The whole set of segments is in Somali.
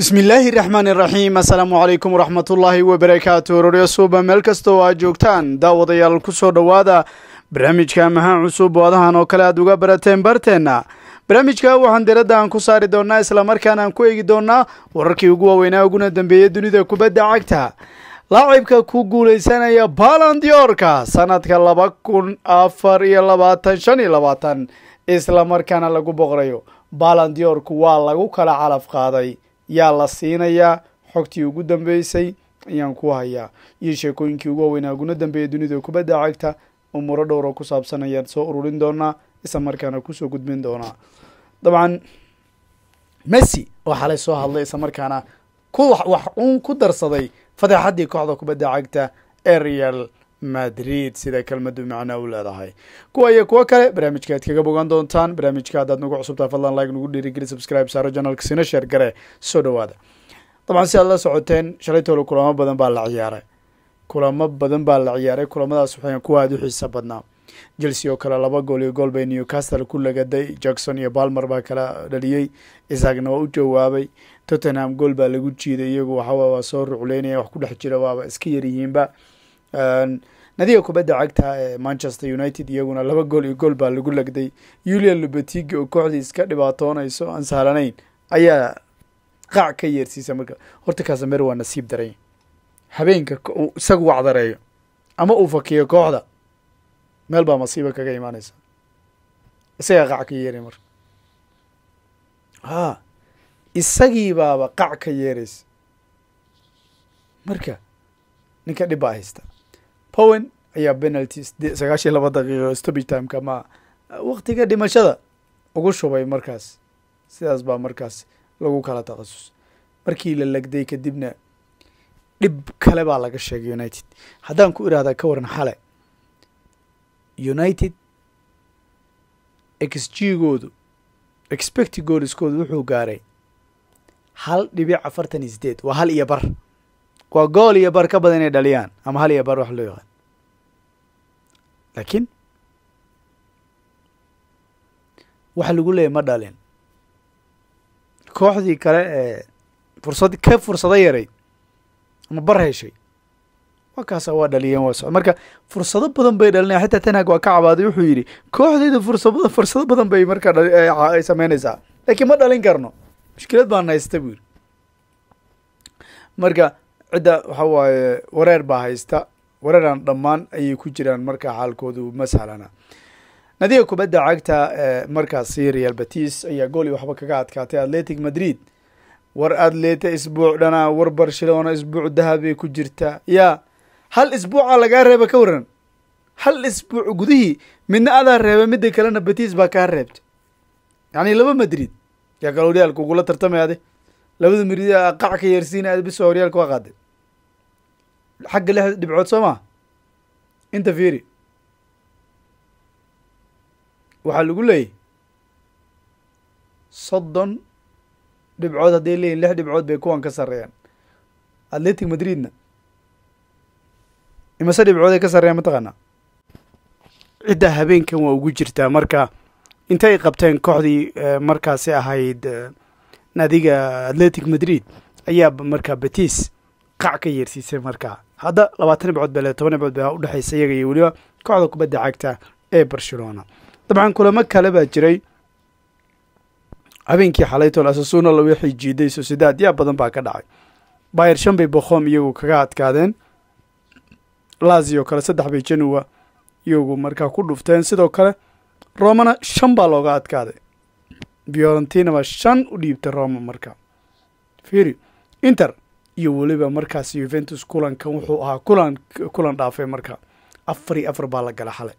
bismillaahi raxmaani raxiim assalaamu calaykum waraxmatullaahi wabarakaatu ororyo suuba meel kastoo aad joogtaan daawadayaal ku soo dhowaada barnaamijka mahaan cusub oo adahan oo kale aad uga barateen barteenna barnaamijka waxaan diradda aan ku saari doonnaa islamarkaana aan ku eegi doonnaa wararkii ugu waaweynaa uguna dambeeyey dunida kubadda cagta laacibka ku guulaysanaya balandiorka sanadka laba kun afar iyo labaatan shan iyo labaatan islamarkaana lagu boqrayo balandiorku waa lagu kala calaf qaaday yaa la siinayaa xogtii ugu dambeysay ayaan ku hayaa iyo sheekooyinkii ugu waaweynaa guna dambeeya dunida kubadda cagta umuuro dhowroo ku saabsan ayaan soo ururin doonaa isla markaana kusoo gudbin doonaa dabcan messi oo xalay soo hadlay isla markaana ku wax uun ku darsaday fadeexaddii kooxda kubadda cagta ee real madrid sida kelmaddu macno u leedahay kuwa iyo kuwo kale barnaamijka aad kaga bogaan doontaan barnaamijka haddaad nagu cusubtahay fadlan like nagu dhiirigeli subscribe saaro janalka sina sheer gare soo dhowaada dabcan si aad la socoteen shalaytoola kulamo badan baa la ciyaaray kulamo badan baa la ciyaaray kulamadaas waxayan kuwa aada u xiisa badnaa chelsea oo kale laba gool iyo gool bay newcastle ku lagaday jackson iyo balmer baa kala dhaliyey isaagna waa u jawaabay tottenham gool baa lagu jiiday iyagu waxawa waa soo rucleynaya wax ku dhex jira waaba iska yaryihiinba nadiga kubadda cagta ee manchester united iyaguna laba gool iyo gool baa lagu lagday yulian lubatiga oo kooxdii iska dhibaatoonayso aan sahlanayn ayaa qaac ka yeersiisa marka horta kasameer waa nasiib daray habeenka isagu wacdareeyo ama uu fakiyo kooxda meel baa masiiba kaga imaanaysa isagaa qac ka yeeray marka haa isagii baaba qac ka yeeraysa marka ninka dhib baa haysta powen ayaa penalty sagaashiyo laba daqiiqo stoppage timeka ma waktiga dhimashada ugu shubay markaas sidaas baa markaas lagu kala takhasus markii la legday kadibna dhib kale baa laga sheegay united haddaan ku irahdaa ka waran xale united x g goodu expecti gooliskoodu wuxuu gaaray hal dhibic afartan iyo sideed waa hal iyo bar waa gool iyo bar ka badan inay dhaliyaan ama hal iyo bar wax loo yaqaan laakiin waxa lagu leeyay ma dhalin kooxdii kale ee eh, fursad ka fursado yaray ama bar heshay waa kaasa waa dhaliyeen waa socod marka fursado badan bay dhalinayan xitaa tanhag waa ka cabaaday wuxuu yidhi kooxdayda fursaba fursado badan bay markaa eh, dhay sameynaysaa laakiin ma dhalin karno mushkilad baan haysta buu yidhi marka cidda waxa waaye wareer baa haysta wareeraan dhammaan ayay ku jiraan marka xaalkoodu masalana nadiga kubadda cagta eh, markaasi real batis ayaa gooli waxba kaga adkaatay atletic madrid war atleta isbuuc dhanaa war barcelona isbuuc dahab ku jirtaa ya hal isbuuca lagaa reeba ka waran hal isbuuc gudihii midna adaa reeba midda kalena batis baa kaa reebta yacni laba madrid yaa kale ugula tartamayade labada madrid qac ka yeersiina aad biso horyaalka waa qaaday xagga lix dhibcood soo ma inta fiiri waxaa lagu leeyahy soddon dhibcood hadday leeyihin lix dhibcood bay kuwan ka sarreeyaan atletic madridna imase dhibcood ay ka sarreeyaan mataqaanaa ciddaa habeenkan waa ugu jirtaa marka intay qabteen kooxdii markaasi ahayd nadiga atletic madrid ayaa markaa betis qac ka yeersiisay markaa hadda labaatan ibcood bale toban ibcood baa udhexaysa iyaga iyo weliba kooxda kubadda cagta ee barcelona dabcan kulamo kale baa jiray habeenkii xalaytol asasuna la wixii jiiday sosidaad yaa badan baa ka dhacay bayer shan bay bokhom iyagu kaga adkaadeen lazio kale saddex bay januwa iyagu markaa ku dhufteen sidoo kale romana shan baa looga adkaaday fiorentina baa shan u dhiibtay roma marka fiiri inter iyo weliba markaas yuventus kulankan wuxuu ahaa kulan kulan dhaafay marka afar iyo afar baa la gala xalay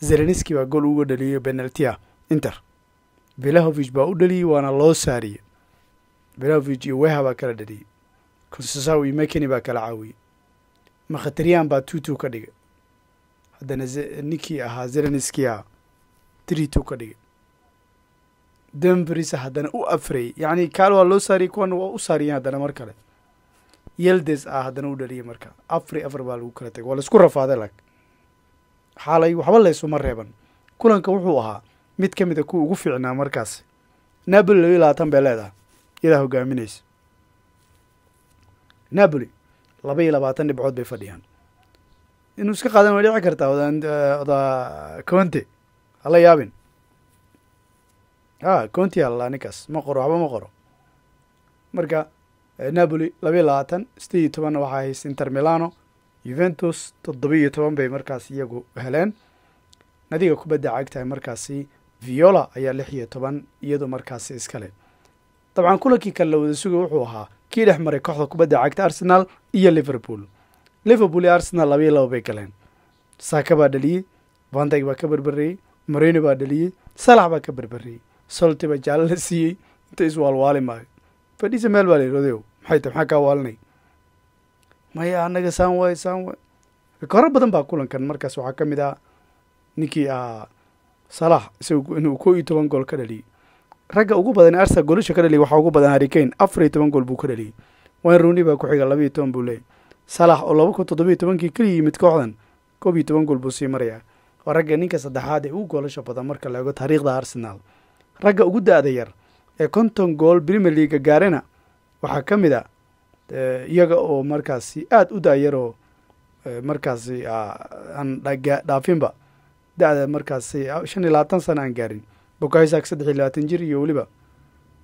zelenski baa gool uga dhaliyay benaltia inter belahovig baa u dhaliyey waana loo saariyey belahovig iyo weha baa kala dhaliyey consasaw iyo mekeni baa kala caawiyey makhataryan baa two ka dhigay haddana ninkii ahaa zelenskiya three ka dhigay denveris haddana u afrayey yacni kaal waa loo saariyey kuwan waa u saariyeen haddana mar kale yeldes ah haddana u dhaliyay marka afri afar baa lagu kala tegay waa laisku rafaaday lag xaalay waxba laysuma reeban kulanka wuxuu ahaa mid ka mida ah kuwa ugu fiicnaa markaas napoli laba iyo labaatan bay leedahay iyadaa hogaaminaysa napoli laba iyo labaatan dhibcood bay fadhiyaan inuu iska qaadan way dhici kartaa oda conte hala yaabin a ah, conti ha ninkaas ma qoro waxba ma qoro marka napoli labayo labaatan sideed iyo tobanna waxaa haysta inter milano yuventus toddobiyo toban bay markaas iyagu heleen nadiga kubadda cagtahay markaasi viola ayaa lix iyo toban iyadoo markaasi iskale dabcan kulankii kale la wada suga wuxuu ahaa kii dhex maray kooxda kubadda cagta arsenal iyo liverpool liverpool iyo arsenal labayo laba bay galeen saaka baa dhaliyey vandeg baa ka berberiyey marino baa dhaliyey salax baa ka berberiyey solti baa jaallo la siiyey inta iswaalwaali maayo fadhiisa meel baa layihi odeow maxay ta maxaa kaa waalinay maya annaga saan waayo saan waayo koro badan baa kulankan markaas waxaa ka mid ah ninkii ah salaax isagu inuu kow iyo toban gool ka dhaliyey ragga ugu badan arsa goolasha ka dhaliyay waxaa ugu badan harikane afar iyo toban gool buu ka dhaliyey wayne ruuni baa ku xiga laba iyo toban buu leeyay salaax oo laba kun toddoba iyo tobankii keliya yimid kooxdan koob iyo toban gool buu sii marayaa waa ragga ninka saddexaad ee ugu goolasha badan marka la ego taariikhda arsenaal ragga ugu da-da yar ee konton gool premier leaga gaarena waxaa ka mid a eh, iyaga oo markaasi aada u daayaroo eh, markaasi ah, aan dhaafinba da-da markaasi ah, shan iyo labaatan sana aan gaarin bokaisak saddex iyo labaatan jir iyo weliba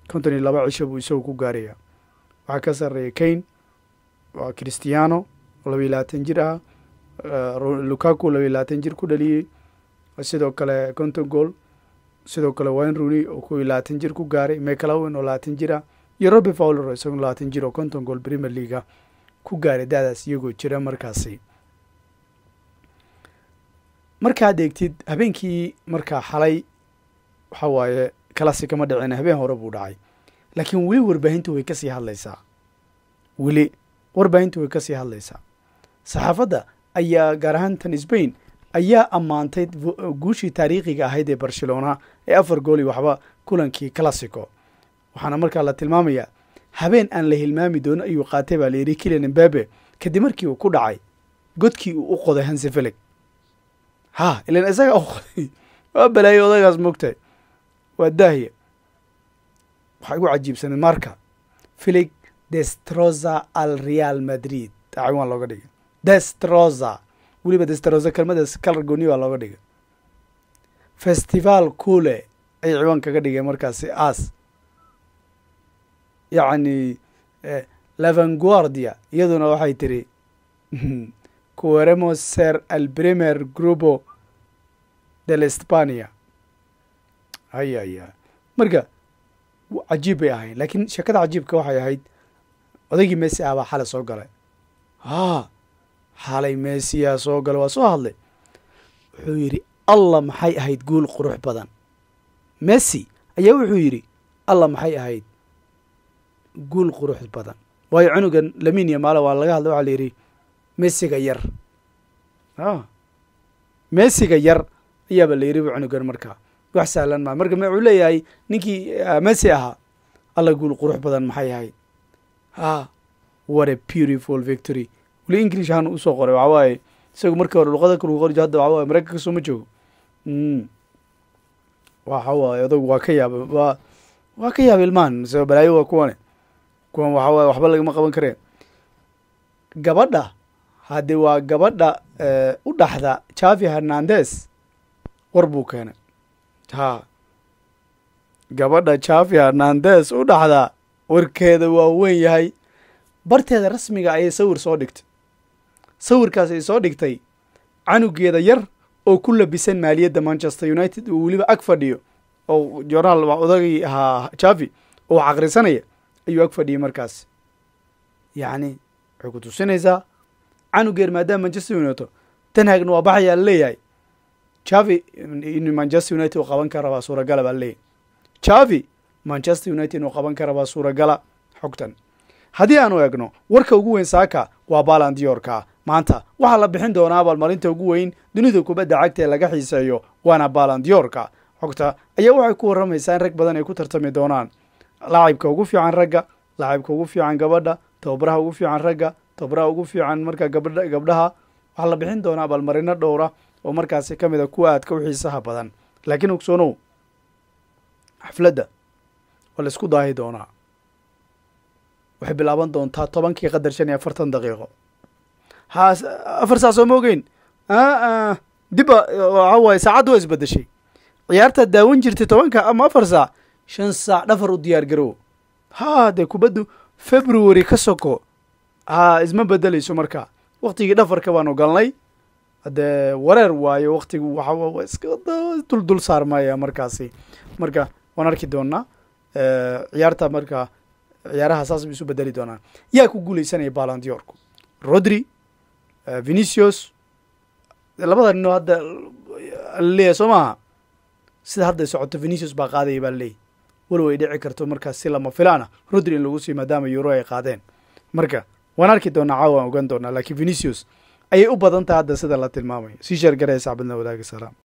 konton iyo laba cisho buu isagu ku gaarayaa waxaa ka sarreeya kain waa cristiano oo labayo labaatan jir ah eh, lukaku labayo labaatan jir ku dhaliyey sidoo kale conton gool sidoo kale wine runi oo kow iyo labaatan jir ku gaaray mekalawen oo labaatan jir ah iyo robi fowler isaguna labaatan jir oo konton gool premier leaga ah ku gaaray da-daas iyagoo jira markaasi markaad eegtid habeenkii markaa xalay waxa waaye classic kama dhicin habeen hore buu dhacay laakiin weli warbaahintu way kasii hadlaysaa weli warbaahintu way kasii hadlaysaa saxaafadda ayaa gaar ahaan tan sbain ayaa ammaantay guushii taariikhiga ahayd ee barcelona ee afar gool iyo waxba kulankii classico waxaana markaa la tilmaamayaa habeen aan la hilmaami doono ayuu qaatay baa layidhi kilian embabe kadib markii uu ku dhacay godkii uu u qoday hansefelig ha ilan isagaa u qoday waa balaayo odagaas moogtahay waa daahiya waxaa igu cajiibsanay marka filig destrosa al real madrid dacwaan ah, looga dhigay destroza weliba destroza kelmadaas kalar gooni baa looga dhigay festival coole ayay ciwaan kaga dhigeen markaasi aas yacni e, lavanguardia iyaduna waxay tiri queremos ser el primer grupo del espania haya ya marka cajiib bay ahayn laakiin sheekada cajiibka waxay ahayd odaygii messi ah baa xalay soo galay a xalay messiyaa soo galay waa soo hadlay wuxuu yidhi allah maxay ahayd guul qurux badan messi ayaa wuxuu yidhi allah maxay ahayd guul qurux badan waayo cunugan laminia iyo maalo waa laga hadla waxaa la yidhi mesiga yar a ah, mesiga yar ayaaba la yidhi cunugan markaa wax sahlan maa marka wuxuu leeyahay ninkii ah, mesi ahaa alla guul qurux badan maxay ahayd a ah, what a beautiful victory weli english ahaan usoo qoray waxaa waaye isagu markii hore luqada kalu qorjo hadda waxaa waye maraykan kasoo joogo waxa waaye hmm. adagu waa ka yaaba waa waa ka yaaba ilmahan sabbalaayo waa kuwane kuwan waxa waye waxba lagama qaban kareen gabadha haddii waa gabadha eh, u dhaxda javi hernandes war buu keenay ha gabadha javi hernandes u dhaxda warkeeda waa weyn yahay barteeda rasmiga ayay sawir soo dhigtay sawirkaas ay soo dhigtay canugeeda yar oo ku labisan maaliyadda manchester united uu weliba ag fadhiyo oo jornaal odagii ahaa javi oo wax aqrisanaya ayuu ag fadhiyey markaas yacni waxay ku tusinaysaa canugeer maadaama manchester united tanhagna waa baxayaa la leeyahay javi in manchester united uu qaban ka rabaa suuragala baa laleeyahay javi manchester united inuu qaban ka rabaa suuragala xogtan haddii aanu eegno warka ugu weyn saaka waa baaland yoorka maanta waxaa la bixin doonaa abaalmarinta ugu weyn dunida kubadda cagta ee laga xiiseeyo waana baaland xogta ayaa waxay ku warramaysaa in rag badan ay ku tartami doonaan laacibka ugu fiican ragga laacibka ugu fiican gabadha tababaraha ugu fiican ragga tababaraha ugu fiican markaa gabadha gabdhaha waxaa la bixin doonaa abaalmarino dhowra oo markaasi ka mid a ah kuwa aadka u xiisaha badan laakiin ogsoonow xafladda waa la isku daahi doonaa waxay bilaaban doontaa tobankii qadar shan iyo afartan daqiiqo ha afar saac soo moogeyn ah, ah, dibba caawa saacaddu waa isbedeshay ciyaartaad daawan jirtay tobanka ama afar saac shan saac dhafar u diyaargarow haa dee kubaddu february ka soko haa isma beddelayso marka wakhtigii dhafarka baanu galnay haddee wareer waayo wakhtigu waxa waa iska duldul saarmaya markaasi marka waan arki doonnaa ciyaarta marka ciyaaraha saas bay isu bedeli doonaan yaa ku guulaysanaya balandiyorku rodri venicius labada nino hadda la soo maaha sida hadday socoto venicius baa qaadaya baa laleeyahy walow ay dhici karto markaas si lama filaana rodri in lagu sii maadaama yuro ay qaadeen marka waan arki doonaa caawa waan ogaan doonaa laakiin venicius ayay u badan taha hadda sida la tilmaamayo sii sheer garee wadaagi salaam